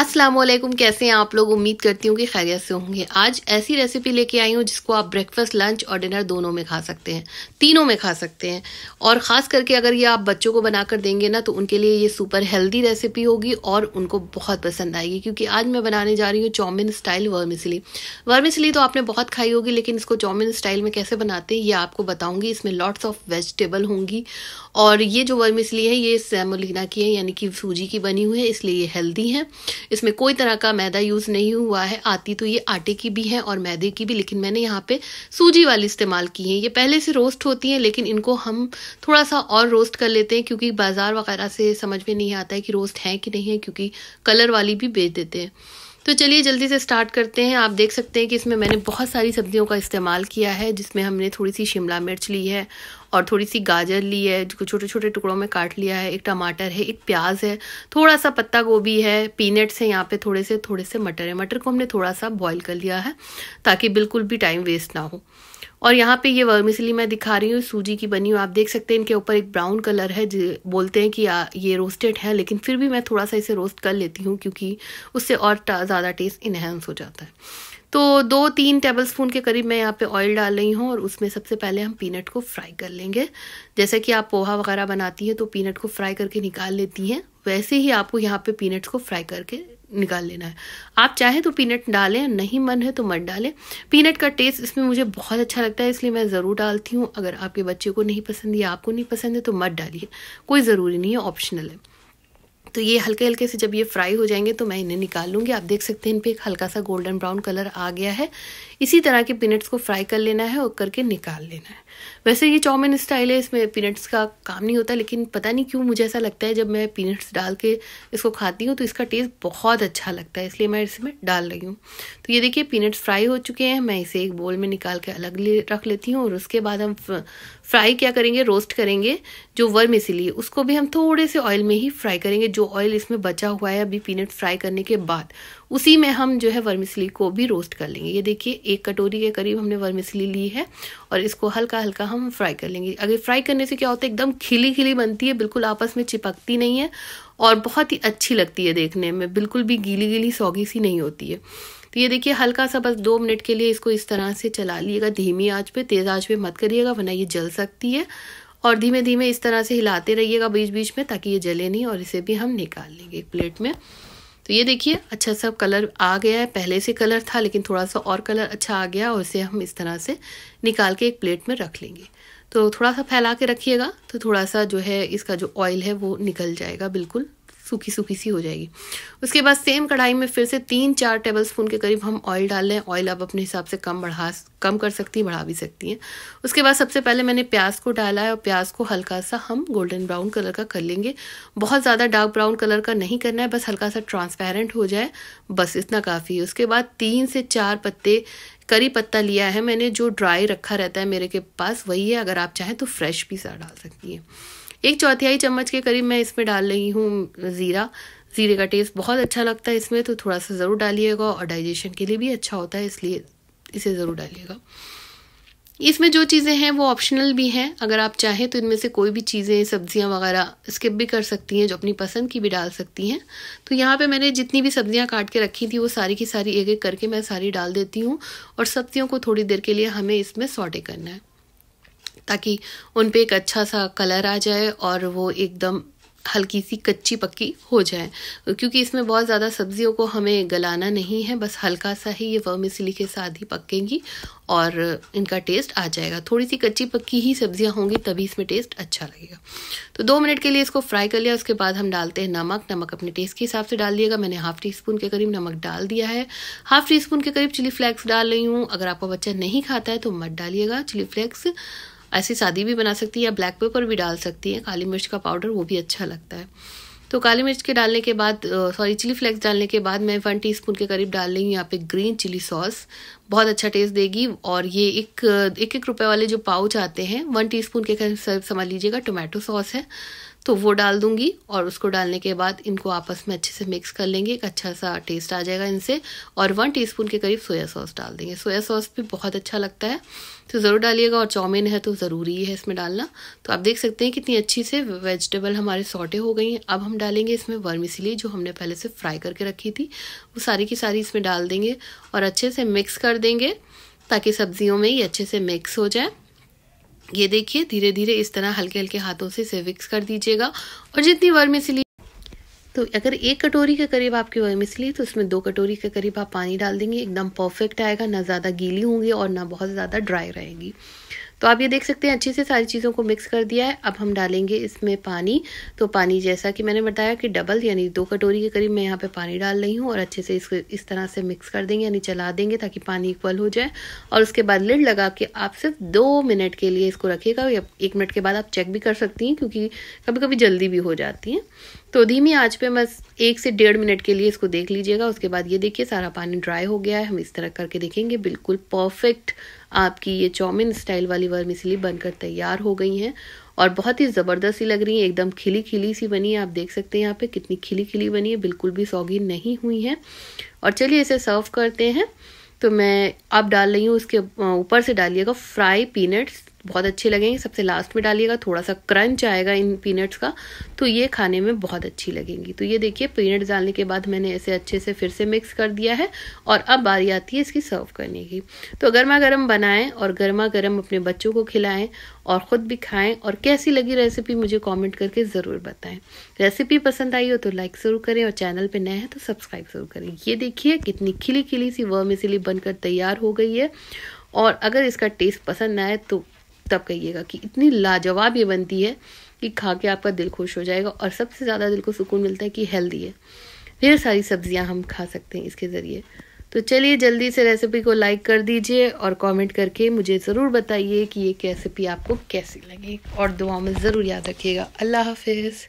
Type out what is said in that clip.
अस्सलाम वालेकुम कैसे हैं आप लोग उम्मीद करती हूँ कि खैरियत से होंगे आज ऐसी रेसिपी लेके आई हूँ जिसको आप ब्रेकफास्ट लंच और डिनर दोनों में खा सकते हैं तीनों में खा सकते हैं और ख़ास करके अगर ये आप बच्चों को बनाकर देंगे ना तो उनके लिए ये सुपर हेल्दी रेसिपी होगी और उनको बहुत पसंद आएगी क्योंकि आज मैं बनाने जा रही हूँ चाउमिन स्टाइल वर्मिसली वर्मिसली तो आपने बहुत खाई होगी लेकिन इसको चाउमिन स्टाइल में कैसे बनाते हैं ये आपको बताऊँगी इसमें लॉट्स ऑफ वेजिटेबल होंगी और ये जो वर्मिसली है ये सेमोलिना की है यानी कि सूजी की बनी हुई है इसलिए ये हेल्दी है इसमें कोई तरह का मैदा यूज़ नहीं हुआ है आती तो ये आटे की भी है और मैदे की भी लेकिन मैंने यहाँ पे सूजी वाली इस्तेमाल की है ये पहले से रोस्ट होती हैं लेकिन इनको हम थोड़ा सा और रोस्ट कर लेते हैं क्योंकि बाज़ार वगैरह से समझ में नहीं आता है कि रोस्ट है कि नहीं है क्योंकि कलर वाली भी बेच देते हैं तो चलिए जल्दी से स्टार्ट करते हैं आप देख सकते हैं कि इसमें मैंने बहुत सारी सब्जियों का इस्तेमाल किया है जिसमें हमने थोड़ी सी शिमला मिर्च ली है और थोड़ी सी गाजर ली है जिसको छोटे छोटे टुकड़ों में काट लिया है एक टमाटर है एक प्याज है थोड़ा सा पत्ता गोभी है पीनट्स हैं यहाँ पे थोड़े से थोड़े से मटर है मटर को हमने थोड़ा सा बॉईल कर लिया है ताकि बिल्कुल भी टाइम वेस्ट ना हो और यहाँ पे ये वर्मिसली मैं दिखा रही हूँ सूजी की बनी हुई आप देख सकते हैं इनके ऊपर एक ब्राउन कलर है बोलते हैं कि आ, ये रोस्टेड है लेकिन फिर भी मैं थोड़ा सा इसे रोस्ट कर लेती हूँ क्योंकि उससे और ज़्यादा टेस्ट इन्हेंस हो जाता है तो दो तीन टेबल स्पून के करीब मैं यहाँ पे ऑयल डाल रही हूँ और उसमें सबसे पहले हम पीनट को फ्राई कर लेंगे जैसे कि आप पोहा वगैरह बनाती हैं तो पीनट को फ्राई करके निकाल लेती हैं वैसे ही आपको यहाँ पे पीनट्स को फ्राई करके निकाल लेना है आप चाहें तो पीनट डालें नहीं मन है तो मत डालें पीनट का टेस्ट इसमें मुझे बहुत अच्छा लगता है इसलिए मैं ज़रूर डालती हूँ अगर आपके बच्चे को नहीं पसंद या आपको नहीं पसंद है तो मत डालिए कोई ज़रूरी नहीं है ऑप्शनल है तो ये हल्के हल्के से जब ये फ्राई हो जाएंगे तो मैं इन्हें निकाल लूँगी आप देख सकते हैं इन पर एक हल्का सा गोल्डन ब्राउन कलर आ गया है इसी तरह के पीनट्स को फ्राई कर लेना है और करके निकाल लेना है वैसे ये चाउमिन स्टाइल है इसमें पीनट्स का काम नहीं होता लेकिन पता नहीं क्यों मुझे ऐसा लगता है जब मैं पीनट्स डाल के इसको खाती हूँ तो इसका टेस्ट बहुत अच्छा लगता है इसलिए मैं इसमें डाल रही हूँ तो ये देखिए पीनट्स फ्राई हो चुके हैं मैं इसे एक बोल में निकाल के अलग ले रख लेती हूँ और उसके बाद हम फ्राई क्या करेंगे रोस्ट करेंगे जो वर्म इसीलिए उसको भी हम थोड़े से ऑयल में ही फ्राई करेंगे जो ऑयल इसमें बचा हुआ है अभी पीनट फ्राई करने के बाद उसी में हम जो है वर्मिसली को भी रोस्ट कर लेंगे ये देखिए एक कटोरी के करीब हमने वर्मिसली ली है और इसको हल्का हल्का हम फ्राई कर लेंगे अगर फ्राई करने से क्या होता है एकदम खिली खिली बनती है बिल्कुल आपस में चिपकती नहीं है और बहुत ही अच्छी लगती है देखने में बिल्कुल भी गीली गीली सौगी सी नहीं होती है तो ये देखिए हल्का सा बस दो मिनट के लिए इसको इस तरह से चला लीजिएगा धीमी आंच पे तेज़ आँच पे मत करिएगा वरना ये जल सकती है और धीमे धीमे इस तरह से हिलाते रहिएगा बीच बीच में ताकि ये जले नहीं और इसे भी हम निकाल लेंगे एक प्लेट में तो ये देखिए अच्छा सा कलर आ गया है पहले से कलर था लेकिन थोड़ा सा और कलर अच्छा आ गया और इसे हम इस तरह से निकाल के एक प्लेट में रख लेंगे तो थोड़ा सा फैला के रखिएगा तो थोड़ा सा जो है इसका जो ऑयल है वो निकल जाएगा बिल्कुल सूखी सूखी सी हो जाएगी उसके बाद सेम कढ़ाई में फिर से तीन चार टेबल स्पून के करीब हम ऑयल डाल लें ऑयल आप अपने हिसाब से कम बढ़ा कम कर सकती हैं बढ़ा भी सकती हैं उसके बाद सबसे पहले मैंने प्याज को डाला है और प्याज को हल्का सा हम गोल्डन ब्राउन कलर का कर लेंगे बहुत ज़्यादा डार्क ब्राउन कलर का नहीं करना है बस हल्का सा ट्रांसपेरेंट हो जाए बस इतना काफ़ी है उसके बाद तीन से चार पत्ते करी पत्ता लिया है मैंने जो ड्राई रखा रहता है मेरे के पास वही है अगर आप चाहें तो फ्रेश भी डाल सकती हैं एक चौथाई चम्मच के करीब मैं इसमें डाल रही हूँ ज़ीरा ज़ीरे का टेस्ट बहुत अच्छा लगता है इसमें तो थोड़ा सा ज़रूर डालिएगा और डाइजेशन के लिए भी अच्छा होता है इसलिए इसे ज़रूर डालिएगा इसमें जो चीज़ें हैं वो ऑप्शनल भी हैं अगर आप चाहें तो इनमें से कोई भी चीज़ें सब्जियां वगैरह स्किप भी कर सकती हैं जो अपनी पसंद की भी डाल सकती हैं तो यहाँ पे मैंने जितनी भी सब्जियां काट के रखी थी वो सारी की सारी एक एक करके मैं सारी डाल देती हूँ और सब्जियों को थोड़ी देर के लिए हमें इसमें सॉटे करना है ताकि उन पर एक अच्छा सा कलर आ जाए और वो एकदम हल्की सी कच्ची पक्की हो जाए क्योंकि इसमें बहुत ज़्यादा सब्जियों को हमें गलाना नहीं है बस हल्का सा ही ये वर्म इसलिए के साथ ही पकेंगी और इनका टेस्ट आ जाएगा थोड़ी सी कच्ची पक्की ही सब्जियां होंगी तभी इसमें टेस्ट अच्छा लगेगा तो दो मिनट के लिए इसको फ्राई कर लिया उसके बाद हम डालते हैं नमक नमक अपने टेस्ट के हिसाब से डाल दिएगा मैंने हाफ टी स्पून के करीब नमक डाल दिया है हाफ टी स्पून के करीब चिली फ्लेक्स डाल रही हूँ अगर आपका बच्चा नहीं खाता है तो मत डालिएगा चिली फ्लेक्स ऐसी सादी भी बना सकती है या ब्लैक पेपर भी डाल सकती है काली मिर्च का पाउडर वो भी अच्छा लगता है तो काली मिर्च के डालने के बाद सॉरी चिली फ्लेक्स डालने के बाद मैं वन टी के करीब डाल रही हूँ यहाँ पे ग्रीन चिली सॉस बहुत अच्छा टेस्ट देगी और ये एक एक, एक रुपए वाले जो पाउच आते हैं वन टीस्पून के करीब समझ लीजिएगा टोमेटो सॉस है तो वो डाल दूंगी और उसको डालने के बाद इनको आपस में अच्छे से मिक्स कर लेंगे एक अच्छा सा टेस्ट आ जाएगा इनसे और वन टीस्पून के करीब सोया सॉस डाल देंगे सोया सॉस भी बहुत अच्छा लगता है तो ज़रूर डालिएगा और चाउमीन है तो ज़रूरी है इसमें डालना तो आप देख सकते हैं कितनी अच्छी से वेजिटेबल हमारे सॉटे हो गई हैं अब हम डालेंगे इसमें वर्मिसली जो हमने पहले से फ्राई करके रखी थी वो सारी की सारी इसमें डाल देंगे और अच्छे से मिक्स कर देंगे ताकि सब्जियों में ये अच्छे से मिक्स हो जाए ये देखिए धीरे धीरे इस तरह हल्के हल्के हाथों से इसे विक्स कर दीजिएगा और जितनी वर्मिसली तो अगर एक कटोरी के करीब आपकी वर्मिसली तो उसमें दो कटोरी के करीब आप पानी डाल देंगे एकदम परफेक्ट आएगा ना ज़्यादा गीली होंगी और ना बहुत ज़्यादा ड्राई रहेगी तो आप ये देख सकते हैं अच्छे से सारी चीज़ों को मिक्स कर दिया है अब हम डालेंगे इसमें पानी तो पानी जैसा कि मैंने बताया कि डबल यानी दो कटोरी के करीब मैं यहाँ पे पानी डाल रही हूँ और अच्छे से इसको इस तरह से मिक्स कर देंगे यानी चला देंगे ताकि पानी इक्वल हो जाए और उसके बाद लिड लगा के आप सिर्फ दो मिनट के लिए इसको रखिएगा या एक मिनट के बाद आप चेक भी कर सकती हैं क्योंकि कभी कभी जल्दी भी हो जाती हैं तो धीमी आज पे बस एक से डेढ़ मिनट के लिए इसको देख लीजिएगा उसके बाद ये देखिए सारा पानी ड्राई हो गया है हम इस तरह करके देखेंगे बिल्कुल परफेक्ट आपकी ये चौमिन स्टाइल वाली वर्म इसलिए बनकर तैयार हो गई हैं और बहुत ही ज़बरदस्त सी लग रही है एकदम खिली खिली सी बनी है आप देख सकते हैं यहाँ पे कितनी खिली खिली बनी है बिल्कुल भी सौगी नहीं हुई है और चलिए इसे सर्व करते हैं तो मैं आप डाल रही हूँ उसके ऊपर से डालिएगा फ्राई पीनट्स बहुत अच्छे लगेंगे सबसे लास्ट में डालिएगा थोड़ा सा क्रंच आएगा इन पीनट्स का तो ये खाने में बहुत अच्छी लगेंगी तो ये देखिए पीनट्स डालने के बाद मैंने ऐसे अच्छे से फिर से मिक्स कर दिया है और अब बारी आती है इसकी सर्व करने की तो गर्मा गर्म बनाएं और गर्मा गर्म अपने बच्चों को खिलाएं और ख़ुद भी खाएं और कैसी लगी रेसिपी मुझे कॉमेंट करके ज़रूर बताएं रेसिपी पसंद आई हो तो लाइक ज़रूर करें और चैनल पर नए हैं तो सब्सक्राइब ज़रूर करें ये देखिए कितनी खिली खिली सी वर्म इसीलिए बनकर तैयार हो गई है और अगर इसका टेस्ट पसंद आए तो तब कहिएगा कि इतनी लाजवाब ये बनती है कि खा के आपका दिल खुश हो जाएगा और सबसे ज़्यादा दिल को सुकून मिलता है कि हेल्दी है ढेर सारी सब्जियां हम खा सकते हैं इसके ज़रिए तो चलिए जल्दी से रेसिपी को लाइक कर दीजिए और कमेंट करके मुझे ज़रूर बताइए कि ये रेसिपी आपको कैसी लगी और दुआ में ज़रूर याद रखिएगा अल्लाह हाफिज़